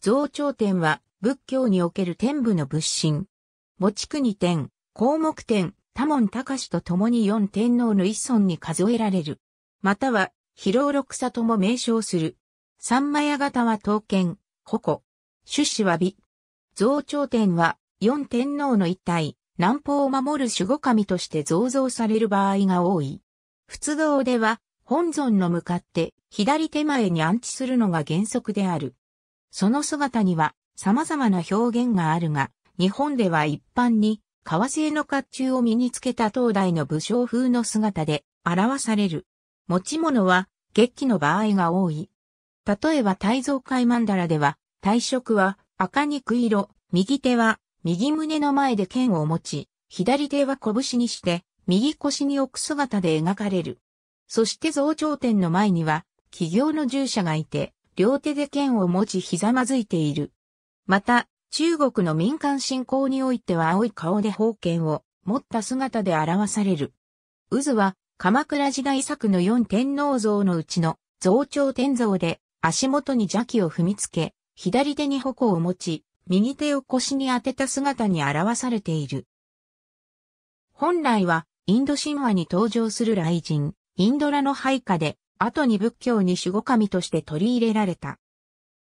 増長天は仏教における天部の仏神。墓地国天、項目天、多門隆と共に四天皇の一尊に数えられる。または、広六佐とも名称する。三枚型は刀剣、矛。種子は美。増長天は四天皇の一体、南方を守る守護神として造造される場合が多い。仏道では、本尊の向かって左手前に安置するのが原則である。その姿には様々な表現があるが、日本では一般に革製の甲冑を身につけた東大の武将風の姿で表される。持ち物は月季の場合が多い。例えば大蔵海曼荼羅では、体色は赤肉色、右手は右胸の前で剣を持ち、左手は拳にして、右腰に置く姿で描かれる。そして増長点の前には、企業の従者がいて、両手で剣を持ちひざまずいている。また、中国の民間信仰においては青い顔で宝剣を持った姿で表される。渦は鎌倉時代作の四天王像のうちの増長天像で足元に邪気を踏みつけ、左手に矛を持ち、右手を腰に当てた姿に表されている。本来はインド神話に登場する雷神、インドラの配下で後に仏教に守護神として取り入れられた。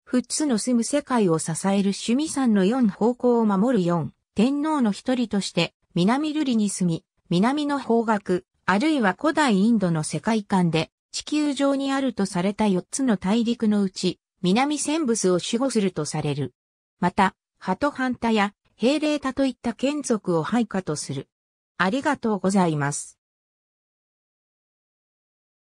富津の住む世界を支える趣味山の四方向を守る四天皇の一人として南瑠璃に住み、南の方角、あるいは古代インドの世界観で地球上にあるとされた四つの大陸のうち、南戦仏を守護するとされる。また、鳩半田や平霊田といった眷属を配下とする。ありがとうございます。